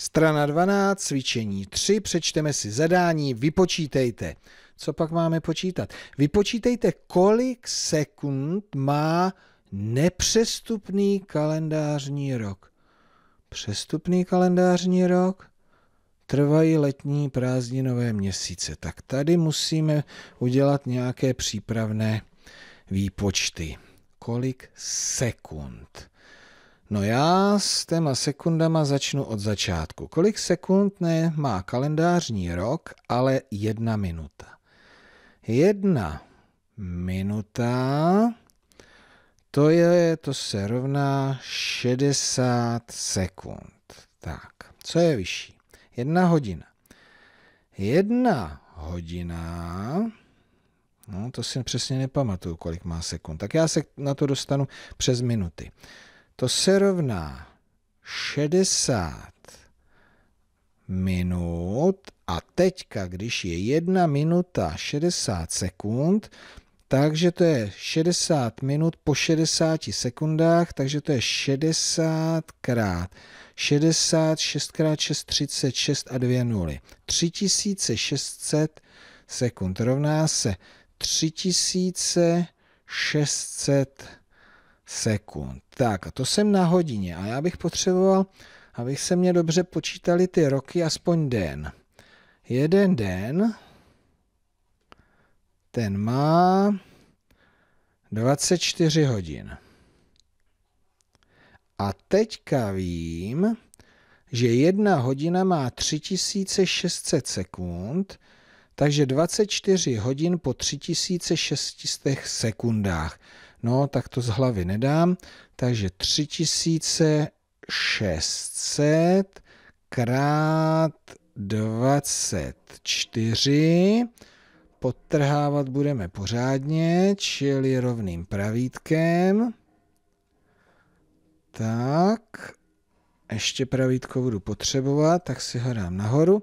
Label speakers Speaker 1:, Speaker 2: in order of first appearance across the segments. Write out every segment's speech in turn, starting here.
Speaker 1: Strana 12, cvičení 3, přečteme si zadání, vypočítejte. Co pak máme počítat? Vypočítejte, kolik sekund má nepřestupný kalendářní rok. Přestupný kalendářní rok? Trvají letní prázdninové měsíce. Tak tady musíme udělat nějaké přípravné výpočty. Kolik sekund? No já s téma sekundama začnu od začátku. Kolik sekund ne má kalendářní rok, ale jedna minuta. Jedna minuta, to, je, to se rovná 60 sekund. Tak, co je vyšší? Jedna hodina. Jedna hodina, no to si přesně nepamatuju, kolik má sekund, tak já se na to dostanu přes minuty to se rovná 60 minut a teďka, když je 1 minuta 60 sekund, takže to je 60 minut po 60 sekundách, takže to je 60 krát 60, 6 krát 6, 36 a 2 nuly. 3600 sekund rovná se 3600 sekund. Tak a to jsem na hodině a já bych potřeboval, abych se mě dobře počítali ty roky, aspoň den. Jeden den, ten má 24 hodin. A teďka vím, že jedna hodina má 3600 sekund, takže 24 hodin po 3600 sekundách. No, tak to z hlavy nedám. Takže 3600 krát 24 podtrhávat budeme pořádně, čili rovným pravítkem. Tak, ještě pravítko budu potřebovat, tak si ho dám nahoru.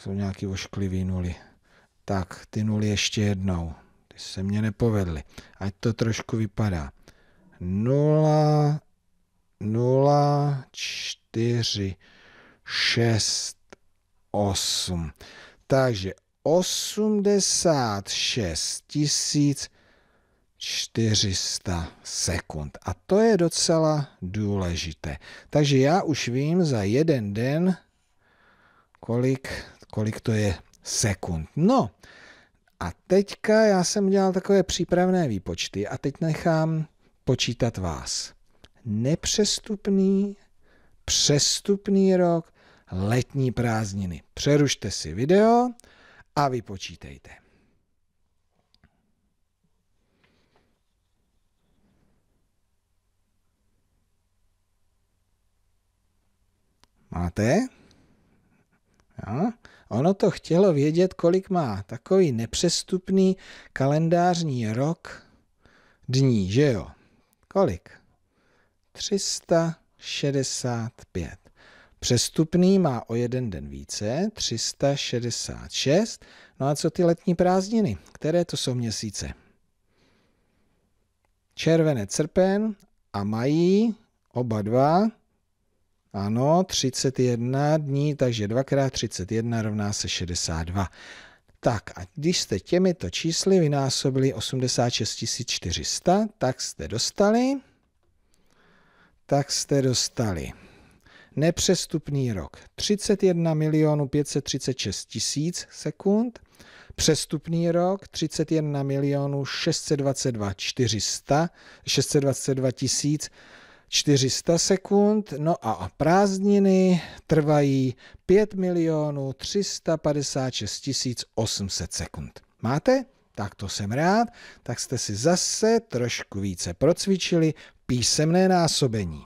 Speaker 1: jsou nějaký ošklivý nuly. Tak, ty nuly ještě jednou. Ty se mě nepovedly. Ať to trošku vypadá. 0, 0, 4, 6, 8. Takže 86 tisíc 400 sekund. A to je docela důležité. Takže já už vím za jeden den, kolik kolik to je sekund. No a teďka já jsem dělal takové přípravné výpočty a teď nechám počítat vás. Nepřestupný, přestupný rok, letní prázdniny. Přerušte si video a vypočítejte. Máte? Jo? Ono to chtělo vědět, kolik má takový nepřestupný kalendářní rok dní, že jo? Kolik? 365. Přestupný má o jeden den více, 366. No a co ty letní prázdniny? Které to jsou měsíce? Červené, srpen a mají oba dva ano, 31 dní, takže 2 x 31 rovná se 62. Tak a když jste těmito čísly vynásobili 86 400, tak jste dostali, tak jste dostali nepřestupný rok 31 milionů 536 tisíc sekund, přestupný rok 31 milionů 622 400, 622 tisíc 400 sekund, no a prázdniny trvají 5 milionů 356 800 sekund. Máte? Tak to jsem rád, tak jste si zase trošku více procvičili písemné násobení.